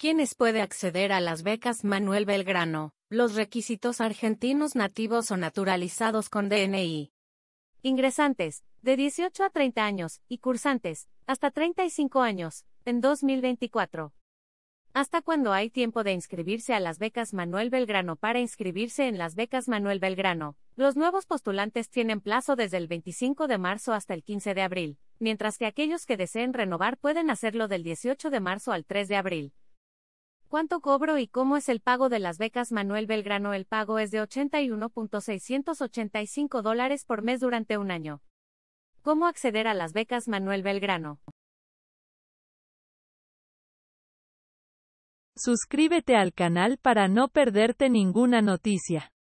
¿Quiénes puede acceder a las becas Manuel Belgrano? Los requisitos argentinos nativos o naturalizados con DNI. Ingresantes, de 18 a 30 años, y cursantes, hasta 35 años, en 2024. ¿Hasta cuando hay tiempo de inscribirse a las becas Manuel Belgrano? Para inscribirse en las becas Manuel Belgrano, los nuevos postulantes tienen plazo desde el 25 de marzo hasta el 15 de abril, mientras que aquellos que deseen renovar pueden hacerlo del 18 de marzo al 3 de abril. ¿Cuánto cobro y cómo es el pago de las becas Manuel Belgrano? El pago es de 81.685 dólares por mes durante un año. ¿Cómo acceder a las becas Manuel Belgrano? Suscríbete al canal para no perderte ninguna noticia.